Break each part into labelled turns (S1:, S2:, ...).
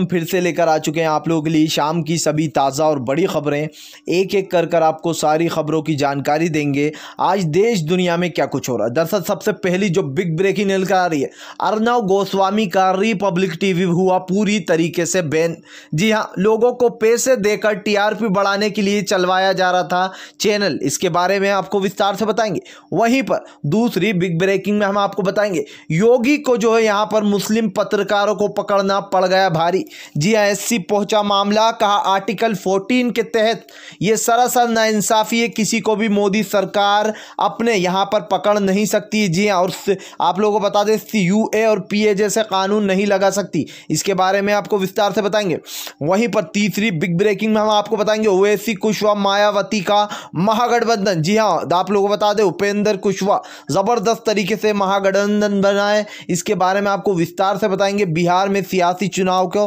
S1: हम फिर से लेकर आ चुके हैं आप लोगों के लिए शाम की सभी ताज़ा और बड़ी खबरें एक एक कर कर आपको सारी खबरों की जानकारी देंगे आज देश दुनिया में क्या कुछ हो रहा है दरअसल सबसे पहली जो बिग ब्रेकिंग निकल कर आ रही है अर्नव गोस्वामी का रिपब्लिक टीवी हुआ पूरी तरीके से बैन जी हाँ लोगों को पैसे देकर टीआरपी बढ़ाने के लिए चलवाया जा रहा था चैनल इसके बारे में आपको विस्तार से बताएंगे वहीं पर दूसरी बिग ब्रेकिंग में हम आपको बताएंगे योगी को जो है यहाँ पर मुस्लिम पत्रकारों को पकड़ना पड़ गया भारी जीआईएससी पहुंचा मामला कहा आर्टिकल 14 के तहत ये सरासर नाइंसाफ़ी है किसी को भी मोदी सरकार अपने यहां पर पकड़ नहीं सकती जी हाँ और आप लोगों को बता दें यूए और पीए जैसे कानून नहीं लगा सकती इसके बारे में आपको विस्तार से बताएंगे वहीं पर तीसरी बिग ब्रेकिंग में हम आपको बताएंगे ओवैसी कुशवा मायावती का महागठबंधन जी हाँ आप लोगों को बता दें उपेंद्र कुशवा ज़बरदस्त तरीके से महागठबंधन बनाए इसके बारे में आपको विस्तार से बताएंगे बिहार में सियासी चुनाव को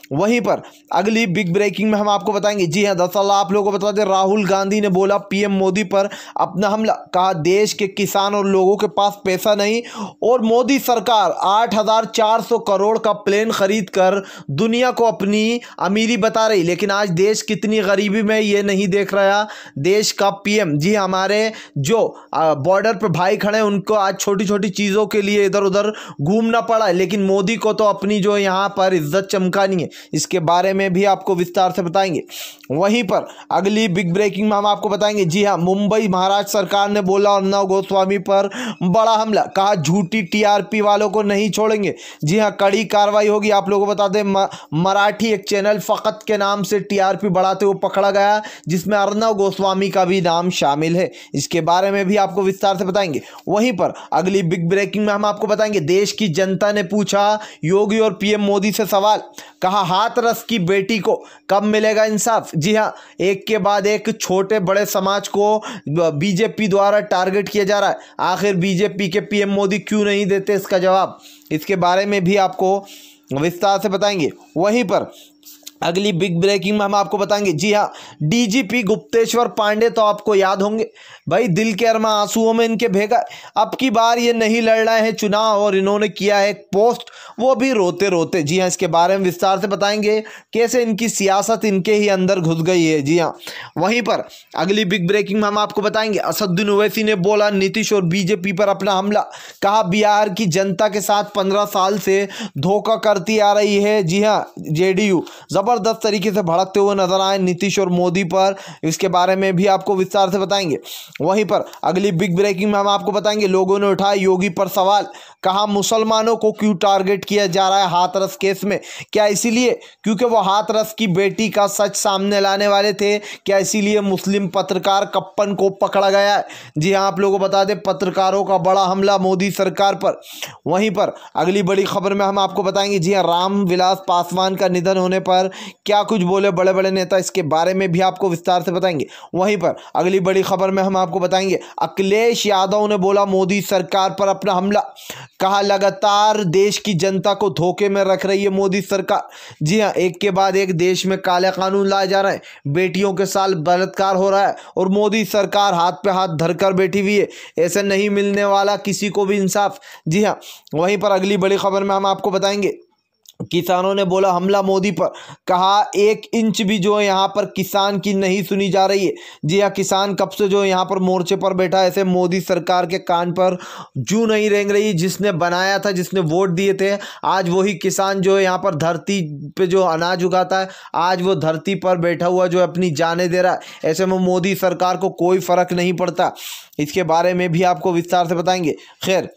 S1: वहीं पर अगली बिग ब्रेकिंग में हम आपको बताएंगे जी हाँ दरअसल आप लोगों को बता दें राहुल गांधी ने बोला पीएम मोदी पर अपना हमला कहा देश के किसान और लोगों के पास पैसा नहीं और मोदी सरकार 8,400 करोड़ का प्लेन खरीद कर दुनिया को अपनी अमीरी बता रही लेकिन आज देश कितनी गरीबी में ये नहीं देख रहा देश का पी जी हाँ, हमारे जो बॉर्डर पर भाई खड़े हैं उनको आज छोटी छोटी चीज़ों के लिए इधर उधर घूमना पड़ा है लेकिन मोदी को तो अपनी जो यहाँ पर इज्जत चमकानी है इसके बारे में भी आपको विस्तार से बताएंगे वहीं पर अगली बिग ब्रेकिंग में हम आपको बताएंगे जी हाँ मुंबई महाराष्ट्र सरकार ने बोला अर्नव गोस्वामी पर बड़ा हमला कहा झूठी टीआरपी वालों को नहीं छोड़ेंगे जी हाँ कड़ी कार्रवाई होगी आप लोगों को बता दें मराठी एक चैनल फ़कत के नाम से टीआरपी बढ़ाते हुए पकड़ा गया जिसमें अर्नव गोस्वामी का भी नाम शामिल है इसके बारे में भी आपको विस्तार से बताएंगे वहीं पर अगली बिग ब्रेकिंग में हम आपको बताएंगे देश की जनता ने पूछा योगी और पीएम मोदी से सवाल कहा हाथरस की बेटी को कब मिलेगा इंसाफ जी हाँ एक के बाद एक छोटे बड़े समाज को बीजेपी द्वारा टारगेट किया जा रहा है आखिर बीजेपी के पीएम मोदी क्यों नहीं देते इसका जवाब इसके बारे में भी आपको विस्तार से बताएंगे वहीं पर अगली बिग ब्रेकिंग में हम आपको बताएंगे जी हाँ डीजीपी गुप्तेश्वर पांडे तो आपको याद होंगे भाई दिल के अरमा आंसुओं में इनके भेगा अब की बार ये नहीं लड़ रहे हैं चुनाव और इन्होंने किया है पोस्ट वो भी रोते रोते जी हाँ इसके बारे में विस्तार से बताएंगे कैसे इनकी सियासत इनके ही अंदर घुस गई है जी हाँ वहीं पर अगली बिग ब्रेकिंग में हम आपको बताएंगे असदुद्दीन ओवैसी ने बोला नीतीश और बीजेपी पर अपना हमला कहा बिहार की जनता के साथ पंद्रह साल से धोखा करती आ रही है जी हाँ जे डी ज़बरदस्त तरीके से भड़कते हुए नजर आए नीतीश और मोदी पर इसके बारे में भी आपको विस्तार से बताएंगे वहीं पर अगली बिग ब्रेकिंग में हम आपको बताएंगे लोगों ने उठाए योगी पर सवाल कहा मुसलमानों को क्यों टारगेट किया जा रहा है हाथरस केस में क्या इसीलिए क्योंकि वो हाथरस की बेटी का सच सामने लाने वाले थे क्या इसीलिए मुस्लिम पत्रकार कप्पन को पकड़ा गया है जी हाँ आप लोगों को बता दें पत्रकारों का बड़ा हमला मोदी सरकार पर वहीं पर अगली बड़ी खबर में हम आपको बताएंगे जी हाँ रामविलास पासवान का निधन होने पर क्या कुछ बोले बड़े बड़े नेता इसके बारे में भी आपको विस्तार से बताएंगे वहीं पर अगली बड़ी खबर में हम आपको बताएंगे अखिलेश यादव ने बोला मोदी सरकार पर अपना हमला कहा लगातार देश की जनता को धोखे में रख रही है मोदी सरकार जी हाँ एक के बाद एक देश में काले कानून लाए जा रहे हैं बेटियों के साथ बलात्कार हो रहा है और मोदी सरकार हाथ पे हाथ धरकर बैठी हुई है ऐसे नहीं मिलने वाला किसी को भी इंसाफ जी हाँ वहीं पर अगली बड़ी खबर में हम आपको बताएंगे किसानों ने बोला हमला मोदी पर कहा एक इंच भी जो यहाँ पर किसान की नहीं सुनी जा रही है जी हाँ किसान कब से जो यहाँ पर मोर्चे पर बैठा ऐसे मोदी सरकार के कान पर जू नहीं रेंग रही जिसने बनाया था जिसने वोट दिए थे आज वही किसान जो है यहाँ पर धरती पे जो अनाज उगाता है आज वो धरती पर बैठा हुआ जो अपनी जाने दे रहा है ऐसे में मोदी सरकार को कोई फ़र्क नहीं पड़ता इसके बारे में भी आपको विस्तार से बताएंगे खैर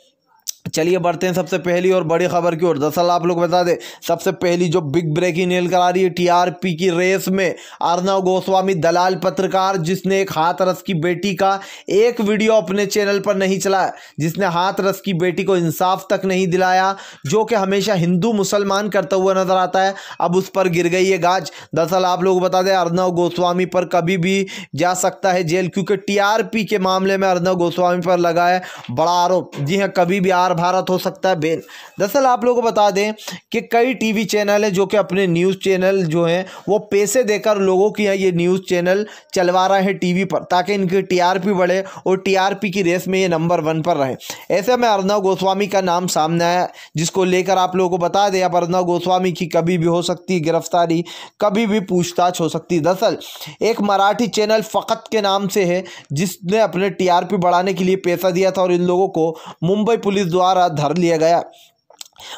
S1: चलिए बढ़ते हैं सबसे पहली और बड़ी खबर की ओर दरअसल आप लोग बता दें सबसे पहली जो बिग ब्रेकिंग न्यूज करा रही है टीआरपी की रेस में अर्नव गोस्वामी दलाल पत्रकार जिसने एक हाथ रस की बेटी का एक वीडियो अपने चैनल पर नहीं चलाया जिसने हाथ रस की बेटी को इंसाफ तक नहीं दिलाया जो कि हमेशा हिंदू मुसलमान करता हुआ नजर आता है अब उस पर गिर गई है गाज दरअसल आप लोग बता दें अर्नव गोस्वामी पर कभी भी जा सकता है जेल क्योंकि टी के मामले में अर्नव गोस्वामी पर लगा है बड़ा आरोप जी हाँ कभी भी आर भारत हो सकता है बेन दरअसल आप लोगों को बता दें कि कई टीवी चैनल हैं जो कि अपने न्यूज़ चैनल जो हैं वो पैसे देकर लोगों की ये न्यूज़ चैनल चलवा रहे हैं टीवी पर ताकि इनकी टीआरपी बढ़े और टीआरपी की रेस में ये नंबर वन पर रहे ऐसे में अर्नव गोस्वामी का नाम सामने आया जिसको लेकर आप लोगों को बता दें अब अर्नव गोस्वामी की कभी भी हो सकती है गिरफ्तारी कभी भी पूछताछ हो सकती है दरअसल एक मराठी चैनल फ़कत के नाम से है जिसने अपने टीआरपी बढ़ाने के लिए पैसा दिया था और इन लोगों को मुंबई पुलिस द्वारा द्वारा धर लिया गया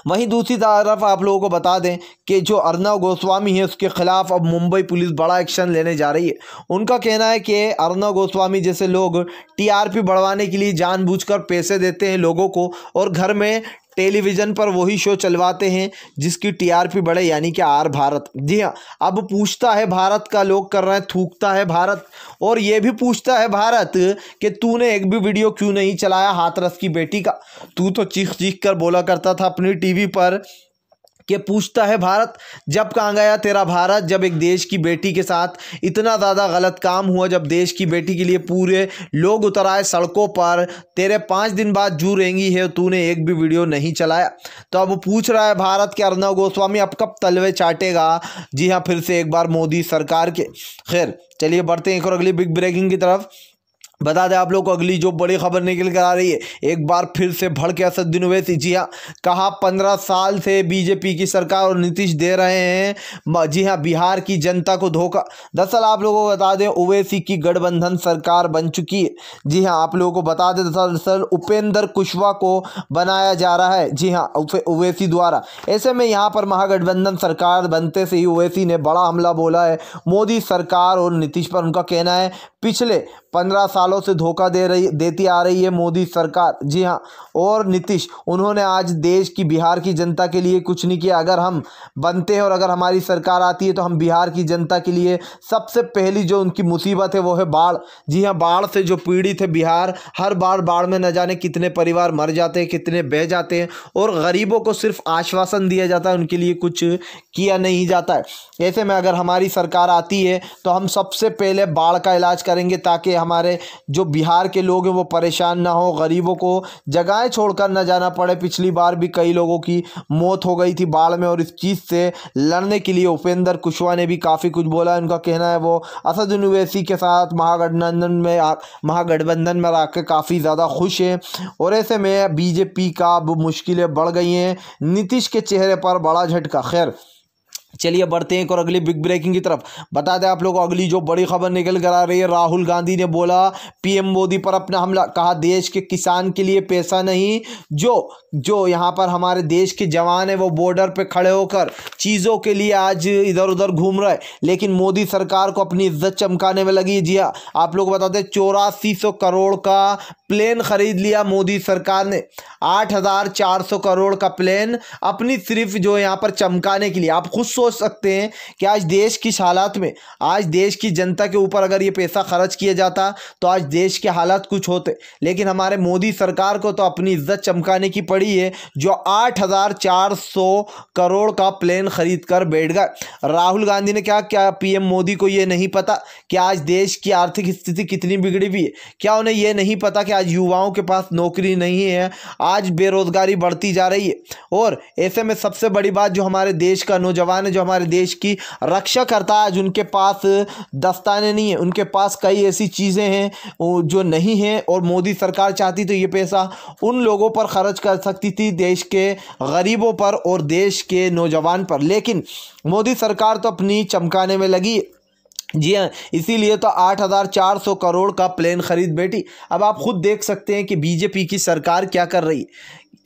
S1: वहीं दूसरी तरफ आप लोगों को बता दें कि जो अर्नव गोस्वामी है उसके खिलाफ अब मुंबई पुलिस बड़ा एक्शन लेने जा रही है उनका कहना है कि अर्नव गोस्वामी जैसे लोग टीआरपी बढ़वाने के लिए जानबूझकर पैसे देते हैं लोगों को और घर में टेलीविज़न पर वही शो चलवाते हैं जिसकी टीआरपी बढ़े यानी कि आर भारत जी हाँ अब पूछता है भारत का लोग कर रहे हैं थूकता है भारत और ये भी पूछता है भारत कि तूने एक भी वीडियो क्यों नहीं चलाया हाथरस की बेटी का तू तो चीख चीख कर बोला करता था अपनी टीवी पर के पूछता है भारत जब कहाँ गया तेरा भारत जब एक देश की बेटी के साथ इतना ज़्यादा गलत काम हुआ जब देश की बेटी के लिए पूरे लोग उतर आए सड़कों पर तेरे पाँच दिन बाद जू रेंगी है तूने एक भी वीडियो नहीं चलाया तो अब पूछ रहा है भारत के अर्नव गोस्वामी अब कब तलवे चाटेगा जी हाँ फिर से एक बार मोदी सरकार के खैर चलिए बढ़ते हैं एक और अगली बिग ब्रेकिंग की तरफ बता दें आप लोग को अगली जो बड़ी खबर निकल कर आ रही है एक बार फिर से भड़के असदुद्दीन ओवैसी जी हाँ कहा पंद्रह साल से बीजेपी की सरकार और नीतीश दे रहे हैं जी हाँ बिहार की जनता को धोखा दरअसल आप लोगों को बता दें ओवैसी की गठबंधन सरकार बन चुकी है जी हाँ आप लोगों को बता दें दरअसल उपेंद्र कुशवाहा को बनाया जा रहा है जी हाँ ओवैसी द्वारा ऐसे में यहाँ पर महागठबंधन सरकार बनते से ही ओवैसी ने बड़ा हमला बोला है मोदी सरकार और नीतीश पर उनका कहना है पिछले पंद्रह सालों से धोखा दे रही देती आ रही है मोदी सरकार जी हाँ और नीतीश उन्होंने आज देश की बिहार की जनता के लिए कुछ नहीं किया अगर हम बनते हैं और अगर हमारी सरकार आती है तो हम बिहार की जनता के लिए सबसे पहली जो उनकी मुसीबत है वो है बाढ़ जी हाँ बाढ़ से जो पीड़ित है बिहार हर बार बाढ़ में न जाने कितने परिवार मर जाते हैं कितने बह जाते हैं और गरीबों को सिर्फ आश्वासन दिया जाता है उनके लिए कुछ किया नहीं जाता है ऐसे में अगर हमारी सरकार आती है तो हम सबसे पहले बाढ़ का इलाज कर करेंगे ताकि हमारे जो बिहार के लोग हैं वो परेशान ना हो गरीबों को जगहें छोड़कर ना जाना पड़े पिछली बार भी कई लोगों की मौत हो गई थी बाढ़ में और इस चीज़ से लड़ने के लिए उपेंद्र कुशवाहा ने भी काफ़ी कुछ बोला उनका कहना है वो असद यूनिवर्सिटी के साथ महागठबंधन में महागठबंधन में आकर काफ़ी ज़्यादा खुश हैं और ऐसे में बीजेपी का अब मुश्किलें बढ़ गई हैं नीतीश के चेहरे पर बड़ा झटका खैर चलिए बढ़ते हैं एक और अगली बिग ब्रेकिंग की तरफ बता दें आप लोग अगली जो बड़ी खबर निकल कर आ रही है राहुल गांधी ने बोला पीएम मोदी पर अपना हमला कहा देश के किसान के लिए पैसा नहीं जो जो यहाँ पर हमारे देश के जवान है वो बॉर्डर पर खड़े होकर चीज़ों के लिए आज इधर उधर घूम रहे लेकिन मोदी सरकार को अपनी इज्जत चमकाने में लगी जी हाँ आप लोग बताते चौरासी करोड़ का प्लेन खरीद लिया मोदी सरकार ने 8,400 करोड़ का प्लेन अपनी सिर्फ जो यहाँ पर चमकाने के लिए आप खुद सोच सकते हैं कि आज देश की हालात में आज देश की जनता के ऊपर अगर ये पैसा खर्च किया जाता तो आज देश के हालात कुछ होते लेकिन हमारे मोदी सरकार को तो अपनी इज्जत चमकाने की पड़ी है जो 8,400 करोड़ का प्लेन खरीद कर बैठ गए राहुल गांधी ने क्या क्या पी मोदी को ये नहीं पता कि आज देश की आर्थिक स्थिति कितनी बिगड़ी हुई है क्या उन्हें यह नहीं पता कि आज युवाओं के पास नौकरी नहीं है आज बेरोज़गारी बढ़ती जा रही है और ऐसे में सबसे बड़ी बात जो हमारे देश का नौजवान है जो हमारे देश की रक्षा करता है आज उनके पास दस्ताने नहीं है उनके पास कई ऐसी चीज़ें हैं जो नहीं हैं और मोदी सरकार चाहती तो ये पैसा उन लोगों पर खर्च कर सकती थी देश के गरीबों पर और देश के नौजवान पर लेकिन मोदी सरकार तो अपनी चमकाने में लगी जी हाँ इसीलिए तो आठ हज़ार चार सौ करोड़ का प्लेन ख़रीद बैठी अब आप खुद देख सकते हैं कि बीजेपी की सरकार क्या कर रही है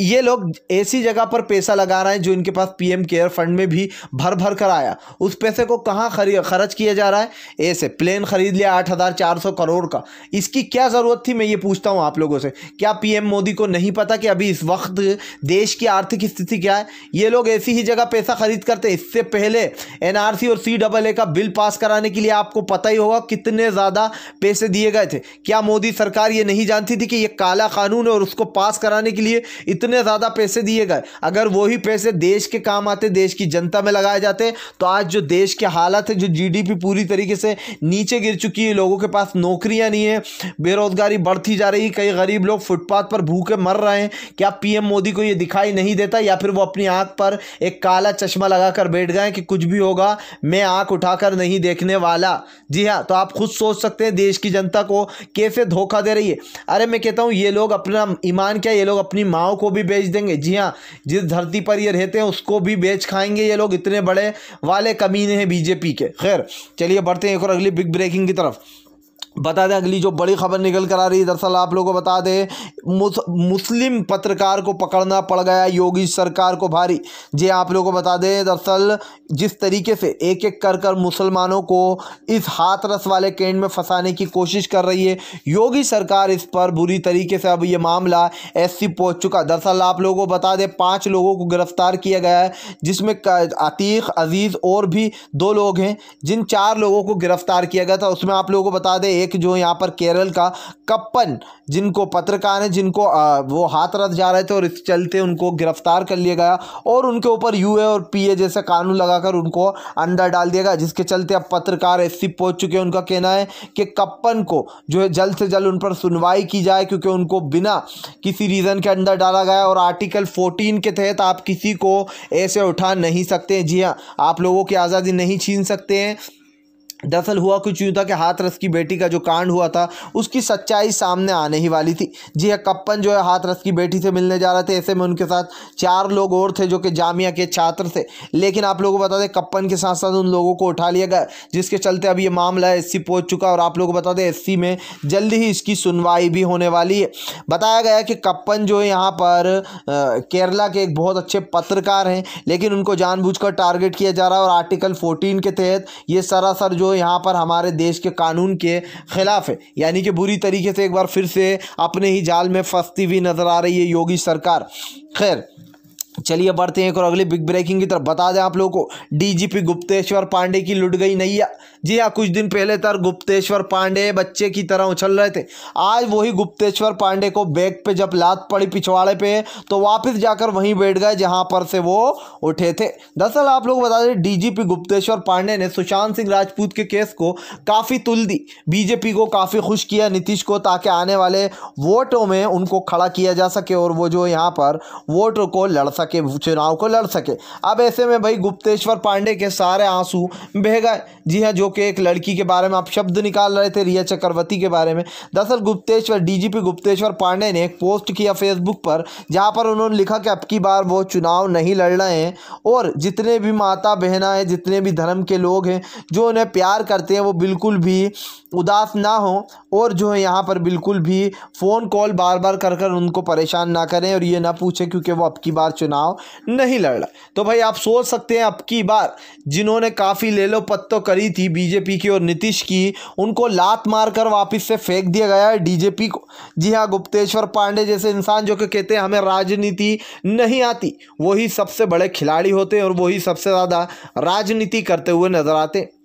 S1: ये लोग ऐसी जगह पर पैसा लगा रहे हैं जो इनके पास पीएम केयर फंड में भी भर भर कर आया उस पैसे को कहाँ खर्च किया जा रहा है ऐसे प्लेन खरीद लिया आठ हज़ार चार सौ करोड़ का इसकी क्या ज़रूरत थी मैं ये पूछता हूँ आप लोगों से क्या पीएम मोदी को नहीं पता कि अभी इस वक्त देश की आर्थिक स्थिति क्या है ये लोग ऐसी ही जगह पैसा खरीद करते इससे पहले एनआरसी और सी डबल ए का बिल पास कराने के लिए आपको पता ही होगा कितने ज़्यादा पैसे दिए गए थे क्या मोदी सरकार ये नहीं जानती थी कि ये काला कानून है और उसको पास कराने के लिए इतने उतने ज़्यादा पैसे दिए गए अगर वही पैसे देश के काम आते देश की जनता में लगाए जाते तो आज जो देश के हालत है जो जीडीपी पूरी तरीके से नीचे गिर चुकी है लोगों के पास नौकरियां नहीं है बेरोजगारी बढ़ती जा रही है कई गरीब लोग फुटपाथ पर भूखे मर रहे हैं क्या पीएम मोदी को ये दिखाई नहीं देता या फिर वो अपनी आंख पर एक काला चश्मा लगाकर बैठ गए कि कुछ भी होगा मैं आंख उठाकर नहीं देखने वाला जी हाँ तो आप खुद सोच सकते हैं देश की जनता को कैसे धोखा दे रही है अरे मैं कहता हूँ ये लोग अपना ईमान क्या ये लोग अपनी माओ को भी भी बेच देंगे जी हाँ जिस धरती पर ये रहते हैं उसको भी बेच खाएंगे ये लोग इतने बड़े वाले कमीने हैं बीजेपी के खैर चलिए बढ़ते हैं एक और अगली बिग ब्रेकिंग की तरफ बता दें अगली जो बड़ी खबर निकल कर आ रही है दरअसल आप लोगों को बता दें मुस, मुस्लिम पत्रकार को पकड़ना पड़ गया योगी सरकार को भारी जी हाँ, आप लोगों को बता दें दरअसल जिस तरीके से एक एक कर कर मुसलमानों को इस हाथ रस वाले कैंड में फंसाने की कोशिश कर रही है योगी सरकार इस पर बुरी तरीके से अब ये मामला एस पहुंच चुका दरअसल आप लोगों को बता दें पाँच लोगों को गिरफ्तार किया गया है जिसमें अतीक अजीज़ और भी दो लोग हैं जिन चार लोगों को गिरफ्तार किया गया था उसमें आप लोगों को बता दें एक जो यहाँ पर केरल का कप्पन जिनको पत्रकार हैं जिनको आ, वो हाथ रथ जा रहे थे और इस चलते उनको गिरफ्तार कर लिया गया और उनके ऊपर यूए और पीए जैसा कानून लगाकर उनको अंदर डाल दिया गया जिसके चलते अब पत्रकार एस पहुंच चुके हैं उनका कहना है कि कप्पन को जो है जल्द से जल्द उन पर सुनवाई की जाए क्योंकि उनको बिना किसी रीज़न के अंदर डाला गया और आर्टिकल फोर्टीन के तहत आप किसी को ऐसे उठा नहीं सकते जी हाँ आप लोगों की आज़ादी नहीं छीन सकते हैं दरअसल हुआ कुछ यूँ था कि हाथरस की बेटी का जो कांड हुआ था उसकी सच्चाई सामने आने ही वाली थी जी हाँ कप्पन जो है हाथरस की बेटी से मिलने जा रहे थे ऐसे में उनके साथ चार लोग और थे जो कि जामिया के छात्र थे लेकिन आप लोगों को बता दें कप्पन के साथ साथ उन लोगों को उठा लिया गया जिसके चलते अब ये मामला एस पहुँच चुका और आप लोगों को बता दें एस में जल्द ही इसकी सुनवाई भी होने वाली है बताया गया कि कप्पन जो है यहाँ पर केरला के एक बहुत अच्छे पत्रकार हैं लेकिन उनको कर टारगेट किया जा रहा है और आर्टिकल फोर्टीन के तहत ये सरासर जो यहाँ पर हमारे देश के कानून के ख़िलाफ़ है यानी कि बुरी तरीके से एक बार फिर से अपने ही जाल में फंसती हुई नज़र आ रही है योगी सरकार खैर चलिए बढ़ते हैं एक और अगले बिग ब्रेकिंग की तरफ बता दें आप लोगों को डीजीपी गुप्तेश्वर पांडे की लुट गई नैया जी हाँ कुछ दिन पहले तक तो गुप्तेश्वर पांडे बच्चे की तरह उछल रहे थे आज वही गुप्तेश्वर पांडे को बैग पे जब लात पड़ी पिछवाड़े पे तो वापस जाकर वहीं बैठ गए जहां पर से वो उठे थे दरअसल आप लोग बता दें डीजीपी गुप्तेश्वर पांडे ने सुशांत सिंह राजपूत के केस को काफ़ी तुल दी बीजेपी को काफ़ी खुश किया नीतीश को ताकि आने वाले वोटों में उनको खड़ा किया जा सके और वो जो यहाँ पर वोट को लड़ सके चुनाव को लड़ सके अब ऐसे में भाई गुप्तेश्वर पांडे के सारे आंसू बह गए जी हाँ जो के एक लड़की के बारे में आप शब्द निकाल रहे थे रिया चक्रवर्ती के बारे में दरअसल गुप्तेश्वर डीजीपी गुप्तेश्वर पांडे ने एक पोस्ट किया फेसबुक पर जहाँ पर उन्होंने लिखा कि अब की बार वो चुनाव नहीं लड़ रहे हैं और जितने भी माता बहना हैं जितने भी धर्म के लोग हैं जो उन्हें प्यार करते हैं वो बिल्कुल भी उदास ना हों और जो है यहाँ पर बिल्कुल भी फ़ोन कॉल बार बार कर कर उनको परेशान ना करें और ये ना पूछें क्योंकि वो अब की बार चुनाव नहीं लड़ रहा तो भाई आप सोच सकते हैं अब की बार जिन्होंने काफ़ी ले लो पत्तों करी थी बीजेपी की और नीतीश की उनको लात मारकर वापस से फेंक दिया गया है डीजेपी को जी हाँ गुप्तेश्वर पांडे जैसे इंसान जो कि कहते हैं हमें राजनीति नहीं आती वही सबसे बड़े खिलाड़ी होते हैं और वही सबसे ज़्यादा राजनीति करते हुए नज़र आते हैं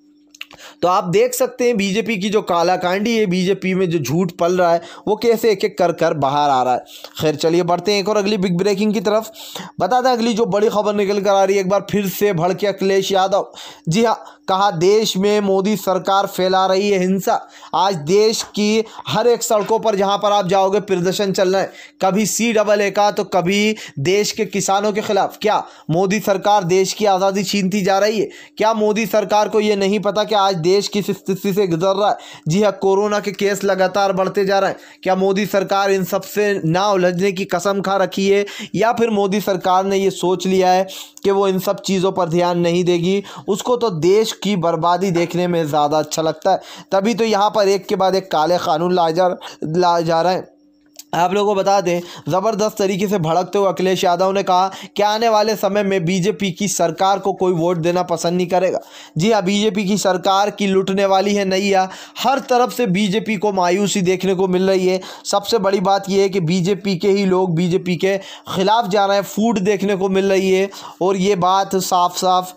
S1: तो आप देख सकते हैं बीजेपी की जो काला कांडी है बीजेपी में जो झूठ पल रहा है वो कैसे एक एक कर कर बाहर आ रहा है खैर चलिए बढ़ते हैं एक और अगली बिग ब्रेकिंग की तरफ बता दें अगली जो बड़ी खबर निकल कर आ रही है एक बार फिर से भड़के अखिलेश यादव जी हाँ कहा देश में मोदी सरकार फैला रही है हिंसा आज देश की हर एक सड़कों पर जहां पर आप जाओगे प्रदर्शन चल रहे कभी सी डबल ए का तो कभी देश के किसानों के खिलाफ क्या मोदी सरकार देश की आज़ादी छीनती जा रही है क्या मोदी सरकार को ये नहीं पता कि आज देश किस स्थिति से गुजर रहा है जी हाँ कोरोना के केस लगातार बढ़ते जा रहे हैं क्या मोदी सरकार इन सबसे ना उलझने की कसम खा रखी है या फिर मोदी सरकार ने ये सोच लिया है कि वो इन सब चीज़ों पर ध्यान नहीं देगी उसको तो देश उसकी बर्बादी देखने में ज़्यादा अच्छा लगता है तभी तो यहाँ पर एक के बाद एक काले कानून लाए जा लाए जा रहा है आप लोगों को बता दें ज़बरदस्त तरीके से भड़कते हुए अखिलेश यादव ने कहा कि आने वाले समय में बीजेपी की सरकार को कोई वोट देना पसंद नहीं करेगा जी हाँ बीजेपी की सरकार की लुटने वाली है नहीं है हर तरफ से बीजेपी को मायूसी देखने को मिल रही है सबसे बड़ी बात यह है कि बीजेपी के ही लोग बीजेपी के ख़िलाफ़ जा रहे हैं फूट देखने को मिल रही है और ये बात साफ साफ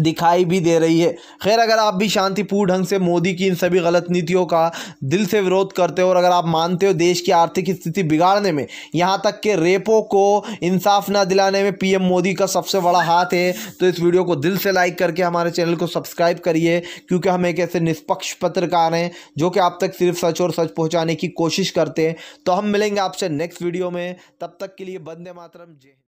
S1: दिखाई भी दे रही है खैर अगर आप भी शांतिपूर्ण ढंग से मोदी की इन सभी गलत नीतियों का दिल से विरोध करते हो और अगर आप मानते हो देश की आर्थिक स्थिति बिगाड़ने में यहाँ तक के रेपो को इंसाफ ना दिलाने में पीएम मोदी का सबसे बड़ा हाथ है तो इस वीडियो को दिल से लाइक करके हमारे चैनल को सब्सक्राइब करिए क्योंकि हम एक ऐसे निष्पक्ष पत्रकार हैं जो कि आप तक सिर्फ सच और सच पहुँचाने की कोशिश करते हैं तो हम मिलेंगे आपसे नेक्स्ट वीडियो में तब तक के लिए बंदे मातरम जय